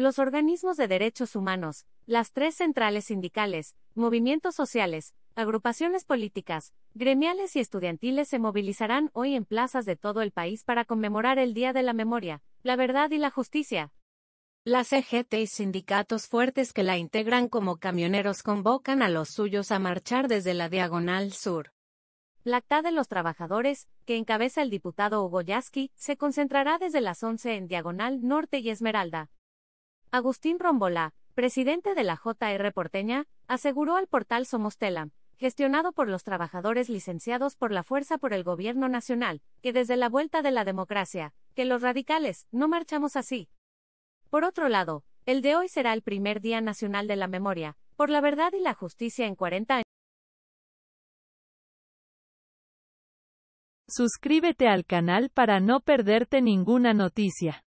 los organismos de derechos humanos, las tres centrales sindicales, movimientos sociales, agrupaciones políticas, gremiales y estudiantiles se movilizarán hoy en plazas de todo el país para conmemorar el Día de la Memoria, la Verdad y la Justicia. La CGT e y sindicatos fuertes que la integran como camioneros convocan a los suyos a marchar desde la Diagonal Sur. La acta de los trabajadores, que encabeza el diputado Hugo se concentrará desde las 11 en Diagonal Norte y Esmeralda, Agustín Rombolá, presidente de la JR porteña, aseguró al portal Somos gestionado por los trabajadores licenciados por la fuerza por el gobierno nacional, que desde la vuelta de la democracia, que los radicales, no marchamos así. Por otro lado, el de hoy será el primer Día Nacional de la Memoria, por la verdad y la justicia en 40 años. Suscríbete al canal para no perderte ninguna noticia.